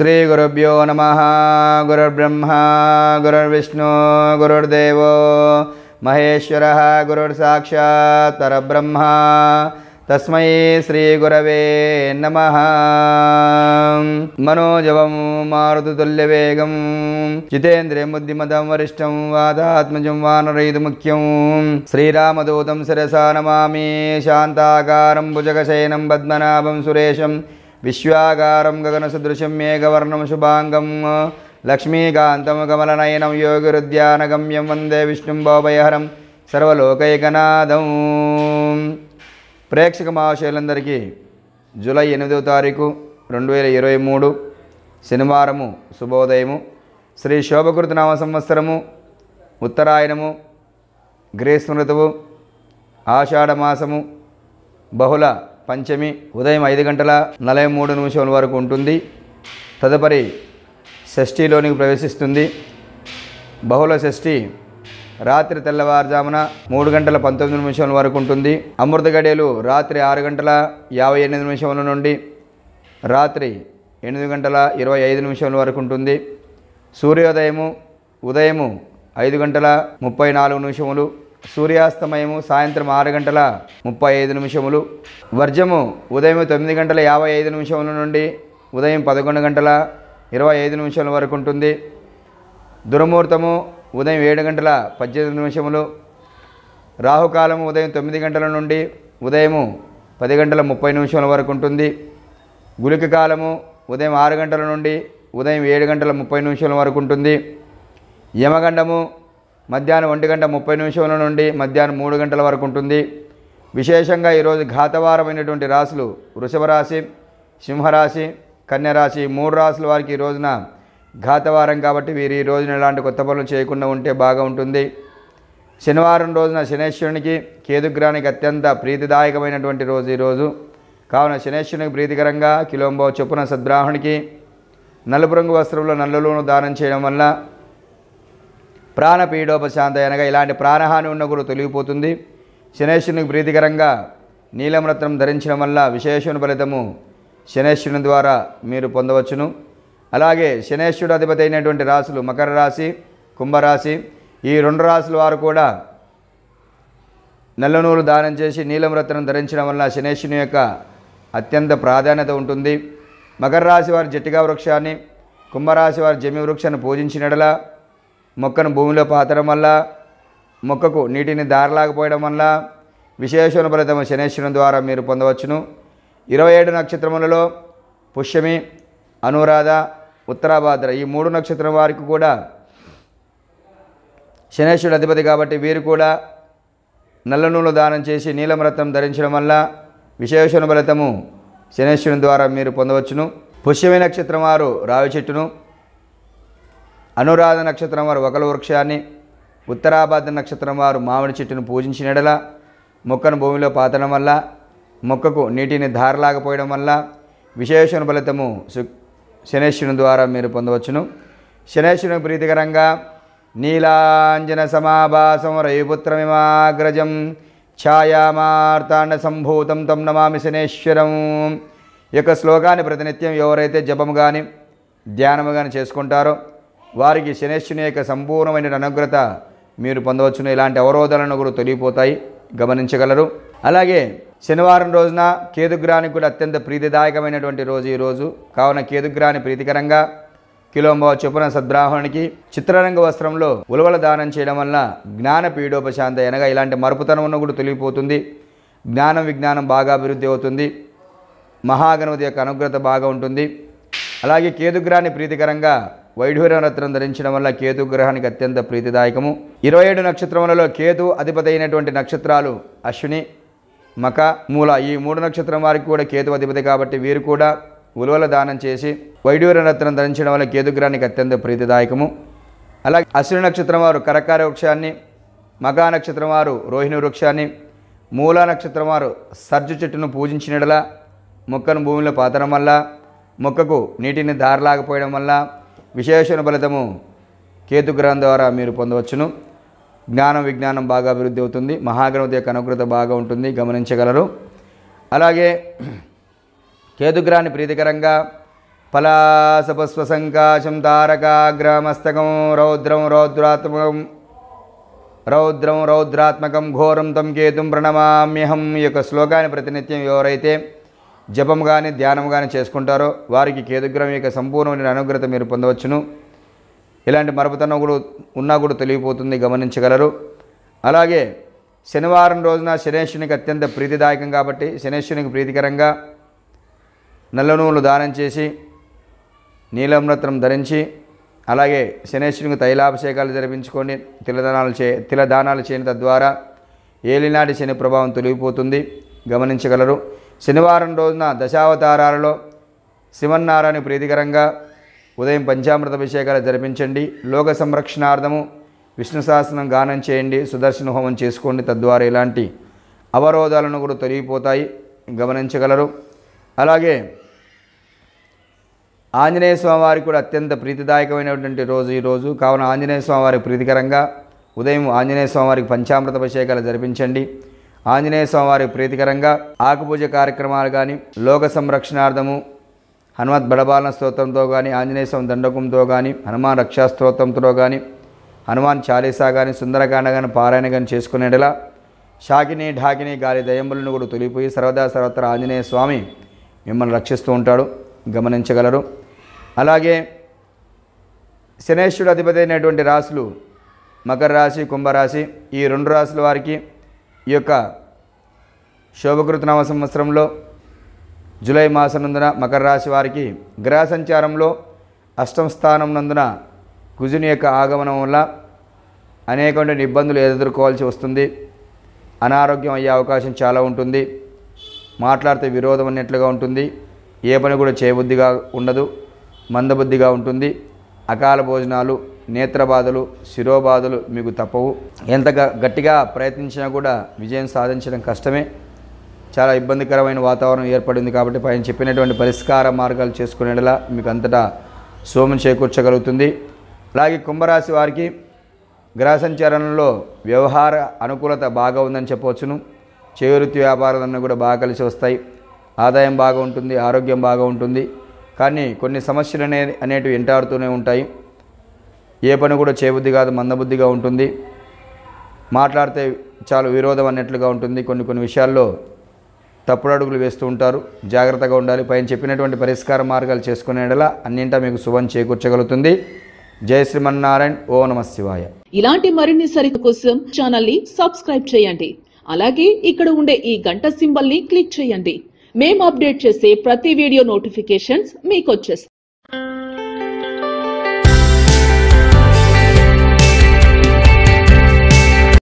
श्रीगुरुभ्यो नमः गुरुर्ब्रह्मा गुरुर्विष्णु गुरुर्देवो महेश्वरः परब्रह्म तस्मै श्रीगुरवे नमः मनोजवं मारुततुल्यवेगं चितेन्द्रियं वरिष्ठं वादात्मजं वानरयितुमुख्यं श्रीरामदूतं शिरसा नमामि शान्ताकारं भुजगशयनं पद्मनाभं सुरेशं విశ్వాగారం గగన సదృశం మేఘవర్ణం శుభాంగం లక్ష్మీకాంతము కమలనయనం యోగిరుద్యానగమ్యం వందే విష్ణుం భోభయహరం సర్వలోకైకనాథం ప్రేక్షక మహాశయులందరికీ జూలై ఎనిమిదవ తారీఖు రెండు వేల ఇరవై మూడు శనివారము శుభోదయము శ్రీ శోభకృతి నామ సంవత్సరము ఉత్తరాయణము గ్రీష్మృతువు ఆషాఢమాసము బహుళ పంచమి ఉదయం ఐదు గంటల నలభై మూడు నిమిషాల వరకు ఉంటుంది తదుపరి షష్ఠీలోనికి ప్రవేశిస్తుంది బహుళ షష్ఠి రాత్రి తెల్లవారుజామున మూడు గంటల పంతొమ్మిది నిమిషాల వరకు ఉంటుంది అమృత గడియలు రాత్రి ఆరు గంటల యాభై ఎనిమిది నిమిషముల నుండి రాత్రి ఎనిమిది గంటల ఇరవై ఐదు నిమిషాల వరకు ఉంటుంది సూర్యోదయము ఉదయము ఐదు గంటల ముప్పై నాలుగు నిమిషములు సూర్యాస్తమయము సాయంత్రం ఆరు గంటల ముప్పై ఐదు నిమిషములు వర్జము ఉదయం తొమ్మిది గంటల యాభై ఐదు నిమిషముల నుండి ఉదయం పదకొండు గంటల ఇరవై ఐదు నిమిషాల వరకు ఉంటుంది దురముహూర్తము ఉదయం ఏడు గంటల పద్దెనిమిది నిమిషములు రాహుకాలము ఉదయం తొమ్మిది గంటల నుండి ఉదయము పది గంటల ముప్పై నిమిషాల వరకు ఉంటుంది గులిక కాలము ఉదయం ఆరు గంటల నుండి ఉదయం ఏడు గంటల ముప్పై నిమిషాల వరకు ఉంటుంది యమగండము మధ్యాహ్నం ఒంటి గంట ముప్పై నిమిషముల నుండి మధ్యాహ్నం మూడు గంటల వరకు ఉంటుంది విశేషంగా ఈరోజు ఘాతవారమైనటువంటి రాశులు వృషభ రాశి సింహరాశి కన్యరాశి మూడు రాశుల వారికి ఈ రోజున ఘాతవారం కాబట్టి వీరు ఈ రోజున ఎలాంటి కొత్త పనులు చేయకుండా ఉంటే బాగా ఉంటుంది శనివారం రోజున శనేశ్వరునికి కేతుగ్రహానికి అత్యంత ప్రీతిదాయకమైనటువంటి రోజు ఈరోజు కావున శనేశ్వరునికి ప్రీతికరంగా కిలోంబో చొప్పున సద్బ్రాహ్మణికి నలుపు రంగు వస్త్రంలో నల్లులోను దానం చేయడం వల్ల ప్రాణపీడోపశాంత అనగా ఇలాంటి ప్రాణహాని ఉన్న కూడా తొలగిపోతుంది శనేశ్వరునికి ప్రీతికరంగా నీలం రత్నం ధరించడం వల్ల విశేషణ ఫలితము శనేశ్వరుని ద్వారా మీరు పొందవచ్చును అలాగే శనేశ్వరుడు అధిపతి అయినటువంటి రాశులు మకర రాశి కుంభరాశి ఈ రెండు రాసుల వారు కూడా నల్లనూలు దానం చేసి నీలం ధరించడం వల్ల శనేశ్వరుని యొక్క అత్యంత ప్రాధాన్యత ఉంటుంది మకర రాశి వారి జట్టిగా వృక్షాన్ని కుంభరాశి వారి జమి వృక్షాన్ని పూజించినడలా మొక్కను భూమిలో పాతడం వల్ల మొక్కకు నీటిని దారలాగపోయడం వల్ల విశేషణ ఫలితము శనేశ్వరం ద్వారా మీరు పొందవచ్చును ఇరవై ఏడు నక్షత్రములలో పుష్యమి అనురాధ ఉత్తరాభాద్ర ఈ మూడు నక్షత్రం వారికి కూడా శనేశ్వరుడు అధిపతి కాబట్టి వీరు కూడా నల్ల నూలు దానం చేసి నీలం రత్నం ధరించడం వల్ల విశేషణ ఫలితము శనేశ్వరుని ద్వారా మీరు పొందవచ్చును పుష్యమి నక్షత్రం వారు రావి చెట్టును అనురాధ నక్షత్రం వారు ఒకల వృక్షాన్ని ఉత్తరాబాద నక్షత్రం వారు మామిడి చెట్టును పూజించినడల మొక్కను భూమిలో పాతడం వల్ల మొక్కకు నీటిని ధారలాగపోయడం వల్ల విశేషణ ఫలితము శనేశ్వరుని ద్వారా మీరు పొందవచ్చును శనేశ్వరుని ప్రీతికరంగా నీలాంజన సమాభాసం రవిపుత్రమిమాగ్రజం ఛాయామార్తాండ సంభూతం తం నమామి శనేశ్వరం యొక్క శ్లోకాన్ని ప్రతినిత్యం ఎవరైతే జపము కానీ ధ్యానము కానీ చేసుకుంటారో వారికి శనేశ్వని యొక్క సంపూర్ణమైన అనుగ్రత మీరు పొందవచ్చును ఇలాంటి అవరోధాలను కూడా తొలగిపోతాయి గమనించగలరు అలాగే శనివారం రోజున కేతుగ్రానికి కూడా అత్యంత ప్రీతిదాయకమైనటువంటి రోజు ఈరోజు కావున కేతుగ్రాని ప్రీతికరంగా కిలోంబ చొప్పున సద్బ్రాహ్మణికి చిత్రరంగ వస్త్రంలో ఉలవల దానం చేయడం వల్ల జ్ఞాన పీడోపశాంత అనగా ఇలాంటి మరుపుతనమును కూడా తొలిగిపోతుంది జ్ఞానం విజ్ఞానం బాగా అభివృద్ధి అవుతుంది మహాగణపతి యొక్క అనుగ్రత బాగా ఉంటుంది అలాగే కేతుగ్రాన్ని ప్రీతికరంగా వైఢూర్య రత్నం ధరించడం వల్ల కేతు గ్రహానికి అత్యంత ప్రీతిదాయకము ఇరవై ఏడు నక్షత్రములలో కేతు అధిపతైనటువంటి నక్షత్రాలు అశ్విని మక మూల ఈ మూడు నక్షత్రం వారికి కూడా కేతు అధిపతి కాబట్టి వీరు కూడా ఉలువల దానం చేసి వైఢూర రత్నం ధరించడం వల్ల కేతుగ్రహానికి అత్యంత ప్రీతిదాయకము అలాగే అశ్విని నక్షత్రం వారు కరకార వృక్షాన్ని మగా నక్షత్రం వారు రోహిణి వృక్షాన్ని మూలా నక్షత్రం వారు సర్జు చెట్టును పూజించినడలా మొక్కను భూమిలో పాతడం వల్ల మొక్కకు నీటిని దారలాగపోయడం వల్ల విశేషణ ఫలితము కేతుగ్రహం ద్వారా మీరు పొందవచ్చును జ్ఞానం విజ్ఞానం బాగా అభివృద్ధి అవుతుంది మహాగ్రహం యొక్క అనుగ్రత బాగా ఉంటుంది గమనించగలరు అలాగే కేతుగ్రహాన్ని ప్రీతికరంగా సంకాశం తారకాగ్రహమస్తకం రౌద్రం రౌద్రాత్మకం రౌద్రం రౌద్రాత్మకం ఘోరం తం కేతుం ప్రణమామ్యహం ఈ యొక్క శ్లోకాన్ని ప్రతినిత్యం ఎవరైతే జపం కానీ ధ్యానం కానీ చేసుకుంటారో వారికి కేతుగ్రహం యొక్క సంపూర్ణమైన అనుగ్రహత మీరు పొందవచ్చును ఇలాంటి మరపుతనం కూడా ఉన్నా కూడా తెలియపోతుంది గమనించగలరు అలాగే శనివారం రోజున శనేశ్వరునికి అత్యంత ప్రీతిదాయకం కాబట్టి శనేశ్వరునికి ప్రీతికరంగా నల్ల నూలు దానం చేసి నీలమృతం ధరించి అలాగే శనేశ్వరునికి తైలాభిషేకాలు జరిపించుకొని తిలదానాలు చే తిలదానాలు చేయడం తద్వారా ఏలినాటి శని ప్రభావం తొలగిపోతుంది గమనించగలరు శనివారం రోజున దశావతారాలలో శివన్నారాయణ ప్రీతికరంగా ఉదయం పంచామృత అభిషేకాలు జరిపించండి లోక సంరక్షణార్థము విష్ణు సహస్రం గానం చేయండి సుదర్శన హోమం చేసుకోండి తద్వారా ఇలాంటి అవరోధాలను కూడా తొలగిపోతాయి గమనించగలరు అలాగే ఆంజనేయ స్వామివారికి కూడా అత్యంత ప్రీతిదాయకమైనటువంటి రోజు ఈరోజు కావున ఆంజనేయ స్వామివారి ప్రీతికరంగా ఉదయం ఆంజనేయ స్వామివారికి పంచామృత అభిషేకాలు జరిపించండి ఆంజనేయ స్వామివారి ప్రీతికరంగా ఆకుపూజ కార్యక్రమాలు కానీ లోక సంరక్షణార్థము హనుమత్ బడబాలన స్తోత్రంతో కానీ ఆంజనేయ స్వామి దండకంతో కానీ హనుమాన్ రక్షా స్తోత్రంతో కానీ హనుమాన్ చాలీసా కానీ సుందరకాండ కానీ పారాయణ కానీ చేసుకునేలా షాకిని ఢాకిని గాలి దయములను కూడా తొలిపోయి సర్వదా సర్వత్ర ఆంజనేయ స్వామి మిమ్మల్ని రక్షిస్తూ ఉంటాడు గమనించగలరు అలాగే శనేశ్వరుడు అధిపతి అయినటువంటి రాశులు మకర రాశి కుంభరాశి ఈ రెండు రాశుల వారికి ఈ యొక్క శోభకృతనామ సంవత్సరంలో జూలై నందున మకర రాశి వారికి గ్రహ సంచారంలో అష్టమ స్థానం నందున కుజుని యొక్క ఆగమనం వల్ల అనేకమైన ఇబ్బందులు ఎదుర్కోవాల్సి వస్తుంది అనారోగ్యం అయ్యే అవకాశం చాలా ఉంటుంది మాట్లాడితే విరోధం అన్నట్లుగా ఉంటుంది ఏ పని కూడా చేయబుద్ధిగా ఉండదు మందబుద్ధిగా ఉంటుంది అకాల భోజనాలు నేత్రబాధలు శిరోబాధలు మీకు తప్పవు ఎంత గట్టిగా ప్రయత్నించినా కూడా విజయం సాధించడం కష్టమే చాలా ఇబ్బందికరమైన వాతావరణం ఏర్పడింది కాబట్టి పైన చెప్పినటువంటి పరిష్కార మార్గాలు చేసుకునేలా మీకు అంతటా సోమం చేకూర్చగలుగుతుంది అలాగే కుంభరాశి వారికి గ్రహ సంచారణలో వ్యవహార అనుకూలత బాగా ఉందని చెప్పవచ్చును చేవృత్తి వ్యాపారాలన్నీ కూడా బాగా కలిసి వస్తాయి ఆదాయం బాగా ఉంటుంది ఆరోగ్యం బాగా ఉంటుంది కానీ కొన్ని సమస్యలు అనే అనేటివి ఎంటాడుతూనే ఉంటాయి ఏ పని కూడా చేయబుద్ధి కాదు మందబుద్ధిగా ఉంటుంది మాట్లాడితే చాలా విరోధం అన్నట్లుగా ఉంటుంది కొన్ని కొన్ని విషయాల్లో తప్పుడు అడుగులు వేస్తూ ఉంటారు జాగ్రత్తగా ఉండాలి పైన చెప్పినటువంటి పరిష్కార మార్గాలు చేసుకునేలా అన్నింటా మీకు శుభం చేకూర్చగలుగుతుంది జయ శ్రీమన్నారాయణ ఓ నమ శివాయ ఇలాంటి మరిన్ని సరిత కోసం ఛానల్ ని సబ్స్క్రైబ్ చేయండి అలాగే ఇక్కడ ఉండే ఈ గంట సింబల్ ని క్లిక్ చేయండి మేము అప్డేట్ చేసే ప్రతి వీడియో నోటిఫికేషన్స్ మీకు వచ్చేస్తాయి